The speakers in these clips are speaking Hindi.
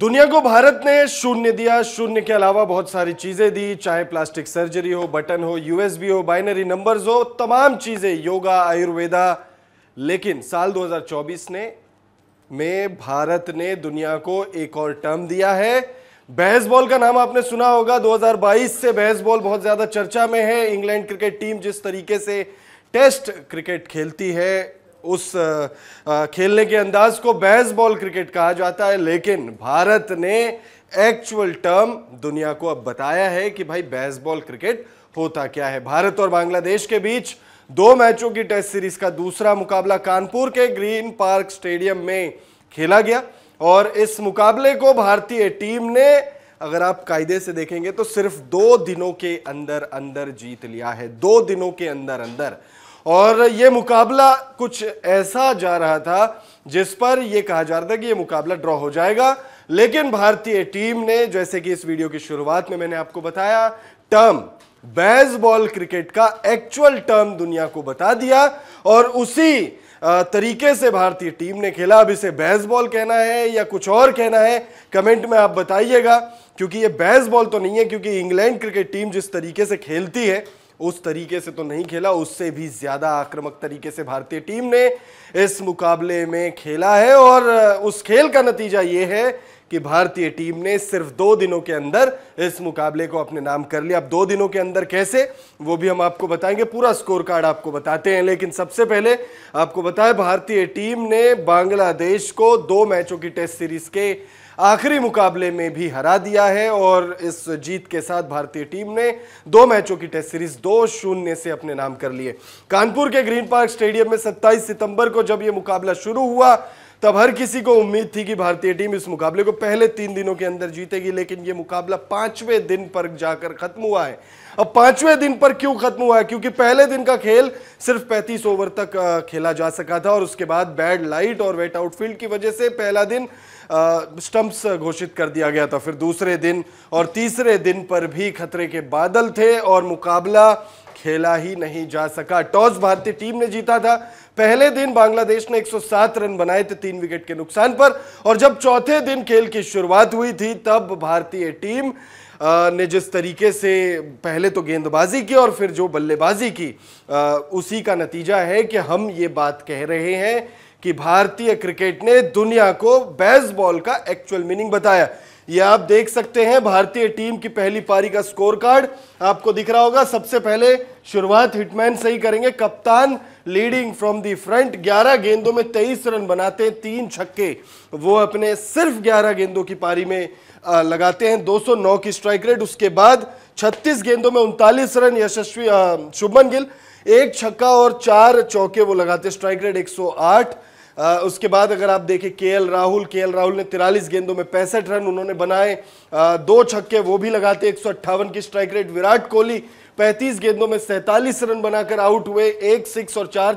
दुनिया को भारत ने शून्य दिया शून्य के अलावा बहुत सारी चीजें दी चाहे प्लास्टिक सर्जरी हो बटन हो यूएसबी हो बाइनरी नंबर्स हो तमाम चीजें योगा आयुर्वेदा लेकिन साल 2024 ने में भारत ने दुनिया को एक और टर्म दिया है बहस बॉल का नाम आपने सुना होगा 2022 से बहस बॉल बहुत ज्यादा चर्चा में है इंग्लैंड क्रिकेट टीम जिस तरीके से टेस्ट क्रिकेट खेलती है उस खेलने के अंदाज को बॉल क्रिकेट कहा जाता है लेकिन भारत ने एक्चुअल टर्म दुनिया को अब बताया है कि भाई बॉल क्रिकेट होता क्या है भारत और बांग्लादेश के बीच दो मैचों की टेस्ट सीरीज का दूसरा मुकाबला कानपुर के ग्रीन पार्क स्टेडियम में खेला गया और इस मुकाबले को भारतीय टीम ने अगर आप कायदे से देखेंगे तो सिर्फ दो दिनों के अंदर अंदर जीत लिया है दो दिनों के अंदर अंदर और ये मुकाबला कुछ ऐसा जा रहा था जिस पर यह कहा जा रहा था कि यह मुकाबला ड्रॉ हो जाएगा लेकिन भारतीय टीम ने जैसे कि इस वीडियो की शुरुआत में मैंने आपको बताया टर्म बेसबॉल क्रिकेट का एक्चुअल टर्म दुनिया को बता दिया और उसी तरीके से भारतीय टीम ने खेला अब इसे बेसबॉल कहना है या कुछ और कहना है कमेंट में आप बताइएगा क्योंकि ये बेसबॉल तो नहीं है क्योंकि इंग्लैंड क्रिकेट टीम जिस तरीके से खेलती है उस तरीके से तो नहीं खेला उससे भी ज़्यादा आक्रामक तरीके से भारतीय टीम ने इस मुकाबले में खेला है और उस खेल का नतीजा ये है कि भारतीय टीम ने सिर्फ दो दिनों के अंदर इस मुकाबले को अपने नाम कर लिया अब दो दिनों के अंदर कैसे वो भी हम आपको बताएंगे पूरा स्कोर कार्ड आपको बताते हैं लेकिन सबसे पहले आपको बताएं भारतीय टीम ने बांग्लादेश को दो मैचों की टेस्ट सीरीज के आखिरी मुकाबले में भी हरा दिया है और इस जीत के साथ भारतीय टीम ने दो मैचों की टेस्ट सीरीज दो शून्य से अपने नाम कर लिए कानपुर के ग्रीन पार्क स्टेडियम में 27 सितंबर को जब यह मुकाबला शुरू हुआ तब हर किसी को उम्मीद थी कि भारतीय टीम इस मुकाबले को पहले तीन दिनों के अंदर जीतेगी लेकिन यह मुकाबला पांचवें दिन पर जाकर खत्म हुआ है अब पांचवें दिन पर क्यों खत्म हुआ है क्योंकि पहले दिन का खेल सिर्फ 35 ओवर तक खेला जा सका था और उसके बाद बैड लाइट और वेट आउटफील्ड की वजह से पहला दिन स्टंप्स घोषित कर दिया गया था फिर दूसरे दिन और तीसरे दिन पर भी खतरे के बादल थे और मुकाबला खेला ही नहीं जा सका टॉस भारतीय टीम ने जीता था पहले दिन बांग्लादेश ने 107 रन बनाए थे तीन विकेट के नुकसान पर और जब चौथे दिन खेल की शुरुआत हुई थी तब भारतीय टीम ने जिस तरीके से पहले तो गेंदबाजी की और फिर जो बल्लेबाजी की उसी का नतीजा है कि हम ये बात कह रहे हैं कि भारतीय क्रिकेट ने दुनिया को बेसबॉल का एक्चुअल मीनिंग बताया ये आप देख सकते हैं भारतीय टीम की पहली पारी का स्कोर कार्ड आपको दिख रहा होगा सबसे पहले शुरुआत हिटमैन से ही करेंगे कप्तान लीडिंग फ्रॉम दी फ्रंट 11 गेंदों में 23 रन बनाते हैं तीन छक्के वो अपने सिर्फ 11 गेंदों की पारी में लगाते हैं 209 की स्ट्राइक रेट उसके बाद 36 गेंदों में उनतालीस रन यशस्वी शुभमन गिल एक छक्का और चार चौके वो लगाते स्ट्राइक रेट एक आ, उसके बाद अगर आप देखें के राहुल के राहुल ने तिरालीस गेंदों में पैंसठ रन उन्होंने बनाए दो छक्के वो भी लगाते एक की स्ट्राइक रेट विराट कोहली पैंतीस गेंदों में सैंतालीस रन बनाकर आउट हुए एक सिक्स और चार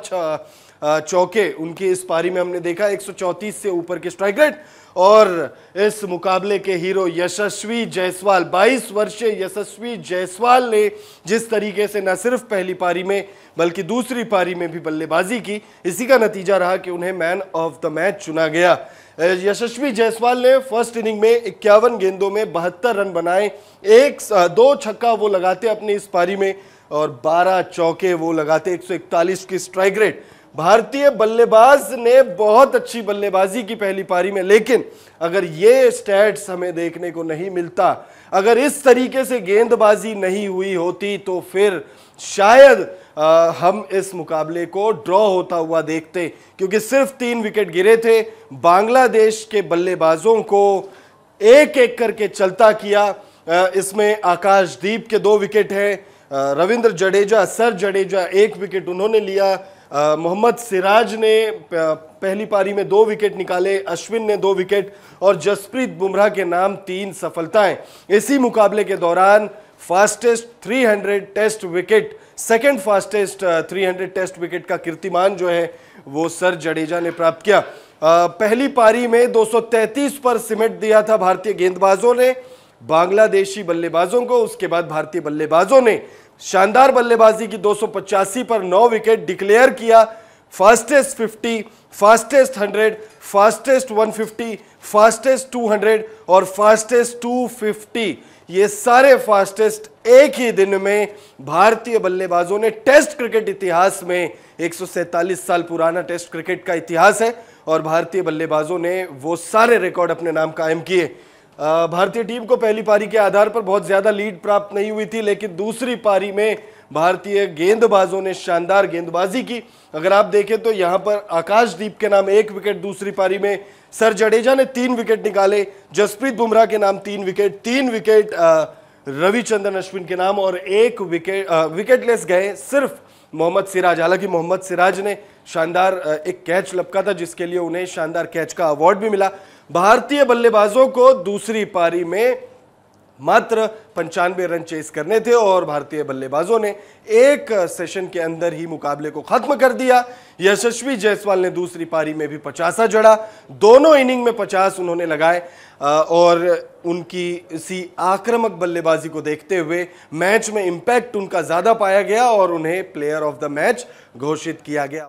चौके उनकी इस पारी में हमने देखा 134 से ऊपर की स्ट्राइक रेट और इस मुकाबले के हीरो यशस्वी जायसवाल 22 वर्षीय यशस्वी जायसवाल ने जिस तरीके से न सिर्फ पहली पारी में बल्कि दूसरी पारी में भी बल्लेबाजी की इसी का नतीजा रहा कि उन्हें मैन ऑफ द मैच चुना गया यशस्वी जायसवाल ने फर्स्ट इनिंग में इक्यावन गेंदों में बहत्तर रन बनाए एक दो छक्का वो लगाते अपनी इस पारी में और 12 चौके वो लगाते 141 की स्ट्राइक रेट भारतीय बल्लेबाज ने बहुत अच्छी बल्लेबाजी की पहली पारी में लेकिन अगर ये स्टैट्स हमें देखने को नहीं मिलता अगर इस तरीके से गेंदबाजी नहीं हुई होती तो फिर शायद आ, हम इस मुकाबले को ड्रॉ होता हुआ देखते क्योंकि सिर्फ तीन विकेट गिरे थे बांग्लादेश के बल्लेबाजों को एक एक करके चलता किया आ, इसमें आकाशदीप के दो विकेट हैं रविंद्र जडेजा सर जडेजा एक विकेट उन्होंने लिया मोहम्मद सिराज ने पहली पारी में दो विकेट निकाले अश्विन ने दो विकेट और जसप्रीत बुमराह के नाम तीन सफलताएं इसी मुकाबले के दौरान fastest 300 test wicket second fastest 300 test wicket का कीर्तिमान जो है वो सर जडेजा ने प्राप्त किया पहली पारी में 233 पर सिमट दिया था भारतीय गेंदबाजों ने बांग्लादेशी बल्लेबाजों को उसके बाद भारतीय बल्लेबाजों ने शानदार बल्लेबाजी की दो पर नौ विकेट डिक्लेयर किया फास्टेस्ट 50, फास्टेस्ट 100, फास्टेस्ट 150, फास्टेस्ट 200 और फास्टेस्ट 250 ये सारे फास्टेस्ट एक ही दिन में भारतीय बल्लेबाजों ने टेस्ट क्रिकेट इतिहास में 147 साल पुराना टेस्ट क्रिकेट का इतिहास है और भारतीय बल्लेबाजों ने वो सारे रिकॉर्ड अपने नाम कायम किए भारतीय टीम को पहली पारी के आधार पर बहुत ज़्यादा लीड प्राप्त नहीं हुई थी लेकिन दूसरी पारी में भारतीय गेंदबाजों ने शानदार गेंदबाजी की अगर आप देखें तो यहां पर आकाशदीप के नाम एक विकेट दूसरी पारी में सर जडेजा ने तीन विकेट निकाले जसप्रीत बुमराह के नाम तीन विकेट तीन विकेट रविचंद्रन अश्विन के नाम और एक विकेट विकेटलेस गए सिर्फ मोहम्मद सिराज हालांकि मोहम्मद सिराज ने शानदार एक कैच लपका था जिसके लिए उन्हें शानदार कैच का अवार्ड भी मिला भारतीय बल्लेबाजों को दूसरी पारी में मात्र पंचानवे रन चेस करने थे और भारतीय बल्लेबाजों ने एक सेशन के अंदर ही मुकाबले को खत्म कर दिया यशस्वी जायसवाल ने दूसरी पारी में भी पचासा जड़ा दोनों इनिंग में पचास उन्होंने लगाए और उनकी इसी आक्रामक बल्लेबाजी को देखते हुए मैच में इंपैक्ट उनका ज़्यादा पाया गया और उन्हें प्लेयर ऑफ द मैच घोषित किया गया